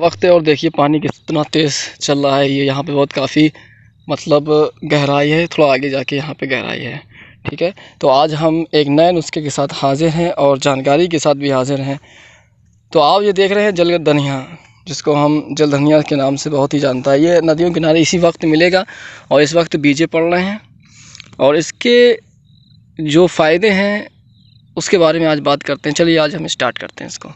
वक्त है और देखिए पानी कितना तेज़ चल रहा है ये यहाँ पे बहुत काफ़ी मतलब गहराई है थोड़ा आगे जाके यहाँ पे गहराई है ठीक है तो आज हम एक नए नुस्खे के साथ हाजिर हैं और जानकारी के साथ भी हाजिर हैं तो आप ये देख रहे हैं जलगत धनिया जिसको हम जल धनिया के नाम से बहुत ही जानता है ये नदियों किनारे इसी वक्त मिलेगा और इस वक्त बीजे पड़ रहे हैं और इसके जो फ़ायदे हैं उसके बारे में आज बात करते हैं चलिए आज हम स्टार्ट करते हैं इसको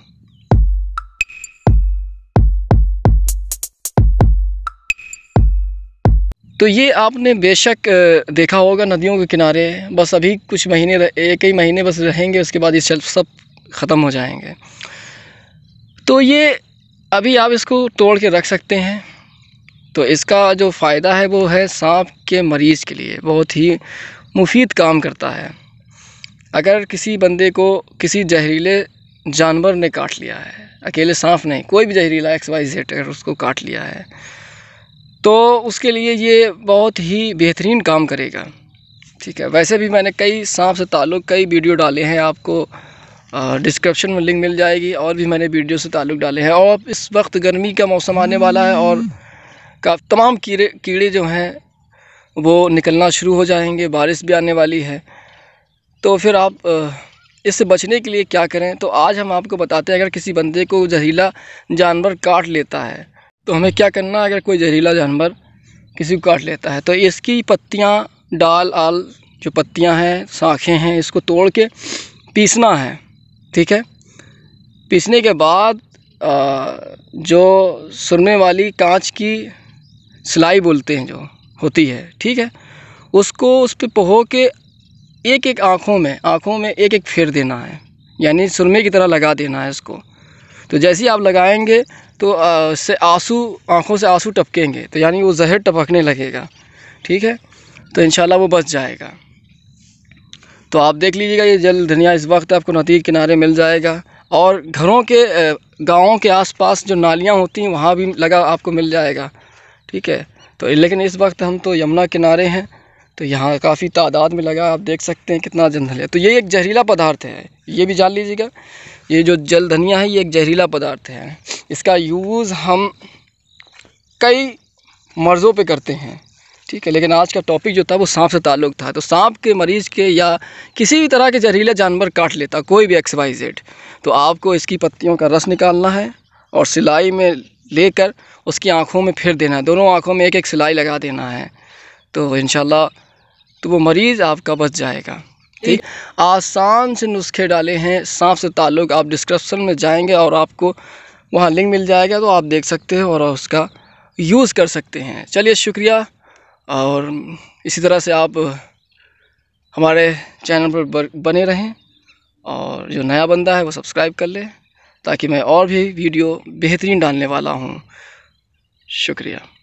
तो ये आपने बेशक देखा होगा नदियों के किनारे बस अभी कुछ महीने एक ही महीने बस रहेंगे उसके बाद ये सब ख़त्म हो जाएंगे तो ये अभी आप इसको तोड़ के रख सकते हैं तो इसका जो फ़ायदा है वो है सांप के मरीज़ के लिए बहुत ही मुफीद काम करता है अगर किसी बंदे को किसी जहरीले जानवर ने काट लिया है अकेले सांप नहीं कोई भी जहरीला एक्स वाई जेड अगर उसको काट लिया है तो उसके लिए ये बहुत ही बेहतरीन काम करेगा ठीक है वैसे भी मैंने कई सांप से ताल्लुक़ कई वीडियो डाले हैं आपको डिस्क्रिप्शन में लिंक मिल जाएगी और भी मैंने वीडियो से ताल्लुक़ डाले हैं और इस वक्त गर्मी का मौसम आने वाला है और का तमाम कीड़े कीड़े जो हैं वो निकलना शुरू हो जाएंगे बारिश भी आने वाली है तो फिर आप इससे बचने के लिए क्या करें तो आज हम आपको बताते हैं अगर किसी बंदे को जहरीला जानवर काट लेता है तो हमें क्या करना है अगर कोई जहरीला जानवर किसी को काट लेता है तो इसकी पत्तियाँ डाल आल जो पत्तियाँ हैं साखें हैं इसको तोड़ के पीसना है ठीक है पीसने के बाद आ, जो सुरने वाली कांच की सिलाई बोलते हैं जो होती है ठीक है उसको उस पर पहो के एक एक आँखों में आँखों में एक एक फेर देना है यानी सुरमे की तरह लगा देना है इसको तो जैसे ही आप लगाएंगे तो से आंसू आँखों से आंसू टपकेंगे तो यानी वो जहर टपकने लगेगा ठीक है तो इन वो बच जाएगा तो आप देख लीजिएगा ये जल धनिया इस वक्त आपको नदी किनारे मिल जाएगा और घरों के गाँवों के आसपास जो नालियाँ होती हैं वहाँ भी लगा आपको मिल जाएगा ठीक है तो लेकिन इस वक्त हम तो यमुना किनारे हैं तो यहाँ काफ़ी तादाद में लगा आप देख सकते हैं कितना जंगल है तो ये एक जहरीला पदार्थ है ये भी जान लीजिएगा ये जो जल धनिया है ये एक जहरीला पदार्थ है इसका यूज़ हम कई मर्ज़ों पे करते हैं ठीक है लेकिन आज का टॉपिक जो था वो सांप से ताल्लुक़ था तो सांप के मरीज़ के या किसी भी तरह के जहरीला जानवर काट लेता कोई भी एक्स वाई जेड तो आपको इसकी पत्तियों का रस निकालना है और सिलाई में लेकर उसकी आँखों में फेर देना है दोनों आँखों में एक एक सिलाई लगा देना है तो इन तो वो मरीज़ आपका बच जाएगा ठीक आसान से नुस्खे डाले हैं सांप से ताल्लुक़ आप डिस्क्रिप्शन में जाएंगे और आपको वहाँ लिंक मिल जाएगा तो आप देख सकते हैं और उसका यूज़ कर सकते हैं चलिए शुक्रिया और इसी तरह से आप हमारे चैनल पर बने रहें और जो नया बंदा है वो सब्सक्राइब कर लें ताकि मैं और भी वीडियो बेहतरीन डालने वाला हूँ शुक्रिया